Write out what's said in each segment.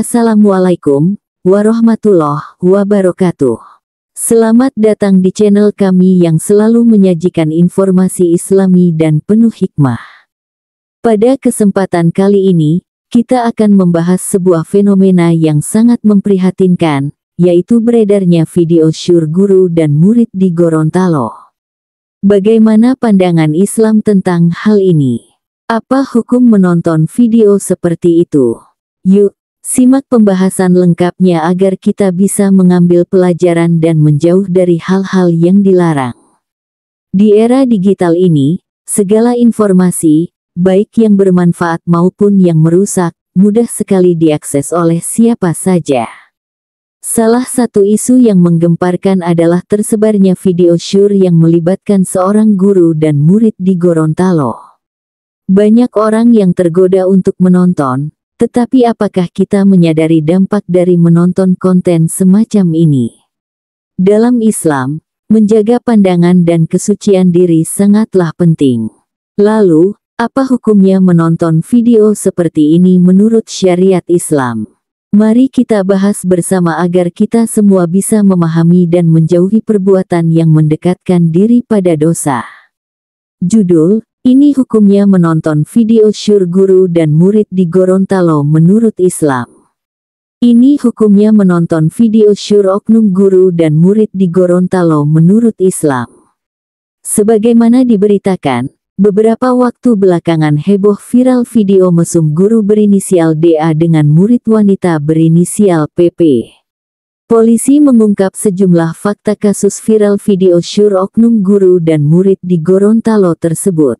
Assalamualaikum warahmatullahi wabarakatuh. Selamat datang di channel kami yang selalu menyajikan informasi islami dan penuh hikmah. Pada kesempatan kali ini, kita akan membahas sebuah fenomena yang sangat memprihatinkan, yaitu beredarnya video syur guru dan murid di Gorontalo. Bagaimana pandangan Islam tentang hal ini? Apa hukum menonton video seperti itu? Yuk, Simak pembahasan lengkapnya agar kita bisa mengambil pelajaran dan menjauh dari hal-hal yang dilarang. Di era digital ini, segala informasi, baik yang bermanfaat maupun yang merusak, mudah sekali diakses oleh siapa saja. Salah satu isu yang menggemparkan adalah tersebarnya video syur yang melibatkan seorang guru dan murid di Gorontalo. Banyak orang yang tergoda untuk menonton, tetapi apakah kita menyadari dampak dari menonton konten semacam ini? Dalam Islam, menjaga pandangan dan kesucian diri sangatlah penting. Lalu, apa hukumnya menonton video seperti ini menurut syariat Islam? Mari kita bahas bersama agar kita semua bisa memahami dan menjauhi perbuatan yang mendekatkan diri pada dosa. Judul, ini hukumnya menonton video syur guru dan murid di Gorontalo menurut Islam. Ini hukumnya menonton video syur oknum guru dan murid di Gorontalo menurut Islam. Sebagaimana diberitakan, beberapa waktu belakangan heboh viral video mesum guru berinisial DA dengan murid wanita berinisial PP. Polisi mengungkap sejumlah fakta kasus viral video syur oknum guru dan murid di Gorontalo tersebut.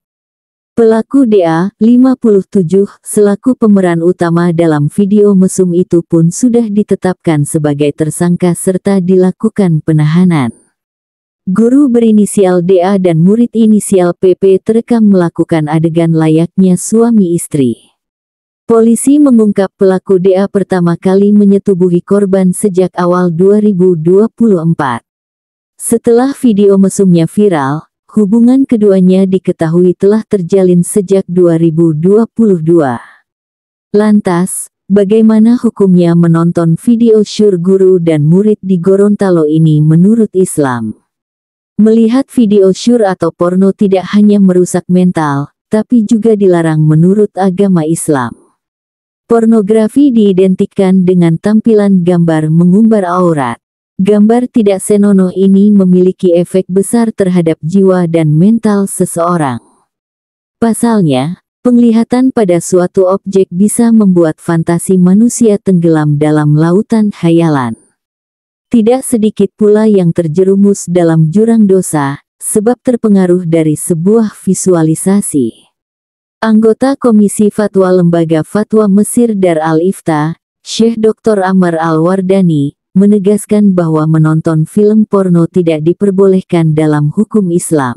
Pelaku DA, 57, selaku pemeran utama dalam video mesum itu pun sudah ditetapkan sebagai tersangka serta dilakukan penahanan. Guru berinisial DA dan murid inisial PP terekam melakukan adegan layaknya suami istri. Polisi mengungkap pelaku DA pertama kali menyetubuhi korban sejak awal 2024. Setelah video mesumnya viral, Hubungan keduanya diketahui telah terjalin sejak 2022. Lantas, bagaimana hukumnya menonton video syur guru dan murid di Gorontalo ini menurut Islam? Melihat video syur atau porno tidak hanya merusak mental, tapi juga dilarang menurut agama Islam. Pornografi diidentikan dengan tampilan gambar mengumbar aurat, Gambar tidak senonoh ini memiliki efek besar terhadap jiwa dan mental seseorang. Pasalnya, penglihatan pada suatu objek bisa membuat fantasi manusia tenggelam dalam lautan khayalan. Tidak sedikit pula yang terjerumus dalam jurang dosa, sebab terpengaruh dari sebuah visualisasi. Anggota Komisi Fatwa Lembaga Fatwa Mesir Dar al-Ifta, Syekh Dr. Amr Al-Wardani, menegaskan bahwa menonton film porno tidak diperbolehkan dalam hukum Islam.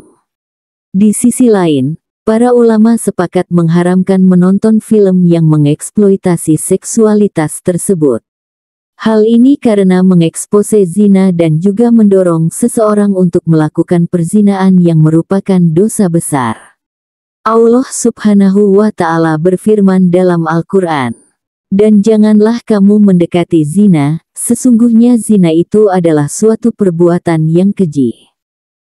Di sisi lain, para ulama sepakat mengharamkan menonton film yang mengeksploitasi seksualitas tersebut. Hal ini karena mengekspose zina dan juga mendorong seseorang untuk melakukan perzinaan yang merupakan dosa besar. Allah Subhanahu wa Ta'ala berfirman dalam Al-Quran. Dan janganlah kamu mendekati zina, sesungguhnya zina itu adalah suatu perbuatan yang keji.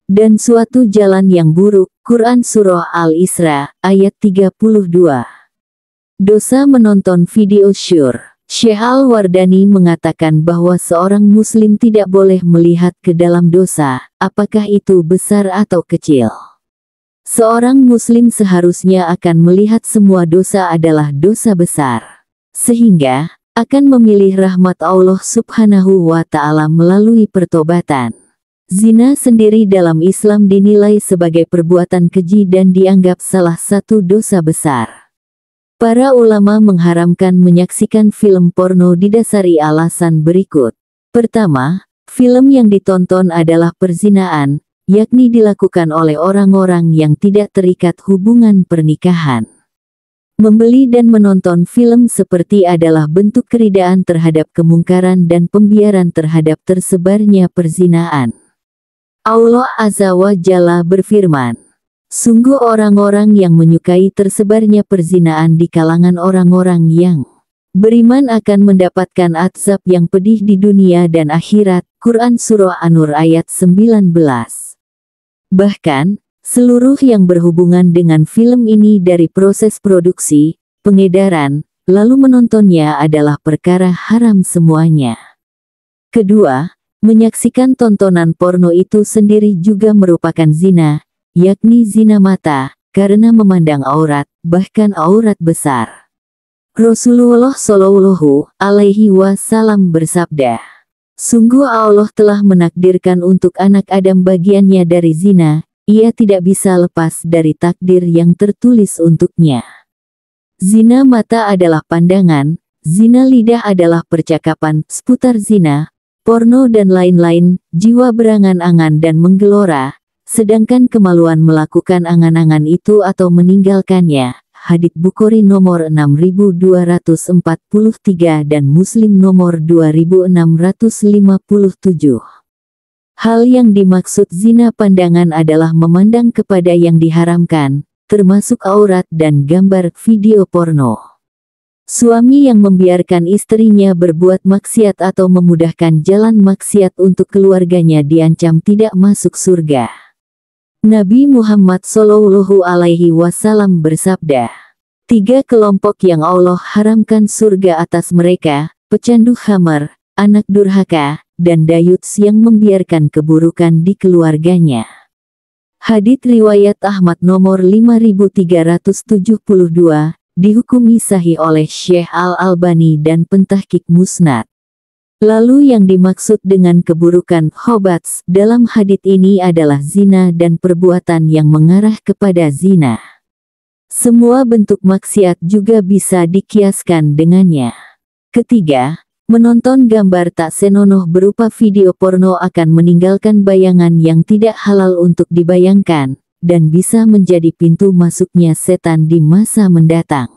Dan suatu jalan yang buruk, Quran Surah Al-Isra, ayat 32. Dosa menonton video syur. Syekh Al-Wardani mengatakan bahwa seorang muslim tidak boleh melihat ke dalam dosa, apakah itu besar atau kecil. Seorang muslim seharusnya akan melihat semua dosa adalah dosa besar sehingga akan memilih rahmat Allah Subhanahu wa Ta'ala melalui pertobatan. Zina sendiri dalam Islam dinilai sebagai perbuatan keji dan dianggap salah satu dosa besar. Para ulama mengharamkan menyaksikan film porno didasari alasan berikut. Pertama, film yang ditonton adalah perzinaan, yakni dilakukan oleh orang-orang yang tidak terikat hubungan pernikahan. Membeli dan menonton film seperti adalah bentuk keridaan terhadap kemungkaran dan pembiaran terhadap tersebarnya perzinaan. Allah Azza wa Jalla berfirman, Sungguh orang-orang yang menyukai tersebarnya perzinaan di kalangan orang-orang yang beriman akan mendapatkan azab yang pedih di dunia dan akhirat. Quran Surah An-Nur ayat 19 Bahkan, seluruh yang berhubungan dengan film ini dari proses produksi, pengedaran, lalu menontonnya adalah perkara haram semuanya. Kedua, menyaksikan tontonan porno itu sendiri juga merupakan zina, yakni zina mata, karena memandang aurat, bahkan aurat besar. Rasulullah Shallallahu Alaihi Wasallam bersabda, Sungguh Allah telah menakdirkan untuk anak Adam bagiannya dari zina, ia tidak bisa lepas dari takdir yang tertulis untuknya. Zina mata adalah pandangan, zina lidah adalah percakapan seputar zina, porno dan lain-lain, jiwa berangan-angan dan menggelora, sedangkan kemaluan melakukan angan-angan itu atau meninggalkannya. Hadit Bukhari nomor 6243 dan Muslim nomor 2657. Hal yang dimaksud zina pandangan adalah memandang kepada yang diharamkan, termasuk aurat dan gambar video porno. Suami yang membiarkan istrinya berbuat maksiat atau memudahkan jalan maksiat untuk keluarganya diancam tidak masuk surga. Nabi Muhammad Shallallahu Alaihi Wasallam bersabda, tiga kelompok yang Allah haramkan surga atas mereka, pecandu khamar, anak durhaka, dan Dayut yang membiarkan keburukan di keluarganya. Hadit Riwayat Ahmad nomor 5372, dihukumi sahih oleh Syekh Al-Albani dan Pentahkik Musnad. Lalu yang dimaksud dengan keburukan hobats dalam hadit ini adalah zina dan perbuatan yang mengarah kepada zina. Semua bentuk maksiat juga bisa dikiaskan dengannya. Ketiga, Menonton gambar tak senonoh berupa video porno akan meninggalkan bayangan yang tidak halal untuk dibayangkan, dan bisa menjadi pintu masuknya setan di masa mendatang.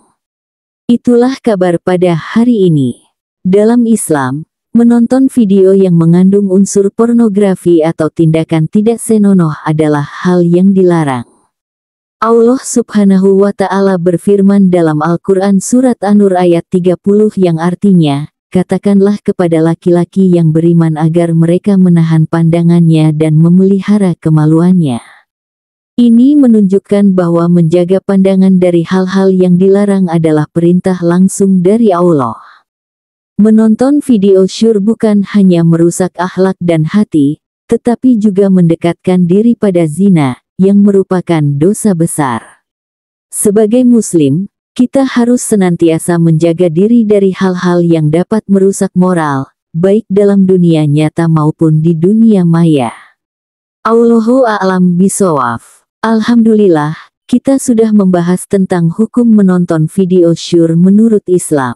Itulah kabar pada hari ini. Dalam Islam, menonton video yang mengandung unsur pornografi atau tindakan tidak senonoh adalah hal yang dilarang. Allah subhanahu wa ta'ala berfirman dalam Al-Quran Surat An-Nur ayat 30 yang artinya, Katakanlah kepada laki-laki yang beriman agar mereka menahan pandangannya dan memelihara kemaluannya. Ini menunjukkan bahwa menjaga pandangan dari hal-hal yang dilarang adalah perintah langsung dari Allah. Menonton video syur bukan hanya merusak akhlak dan hati, tetapi juga mendekatkan diri pada zina, yang merupakan dosa besar. Sebagai Muslim, kita harus senantiasa menjaga diri dari hal-hal yang dapat merusak moral, baik dalam dunia nyata maupun di dunia maya. Allahu a'lam bisawaf. Alhamdulillah, kita sudah membahas tentang hukum menonton video syur menurut Islam.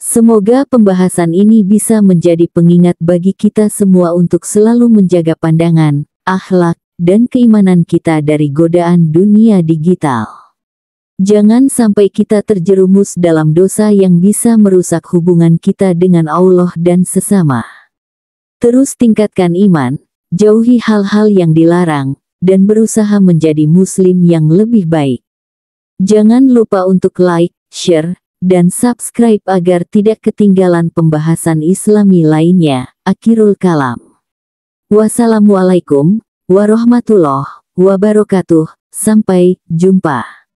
Semoga pembahasan ini bisa menjadi pengingat bagi kita semua untuk selalu menjaga pandangan, akhlak, dan keimanan kita dari godaan dunia digital. Jangan sampai kita terjerumus dalam dosa yang bisa merusak hubungan kita dengan Allah dan sesama. Terus tingkatkan iman, jauhi hal-hal yang dilarang, dan berusaha menjadi muslim yang lebih baik. Jangan lupa untuk like, share, dan subscribe agar tidak ketinggalan pembahasan islami lainnya. Akhirul kalam. Wassalamualaikum warahmatullahi wabarakatuh. Sampai jumpa.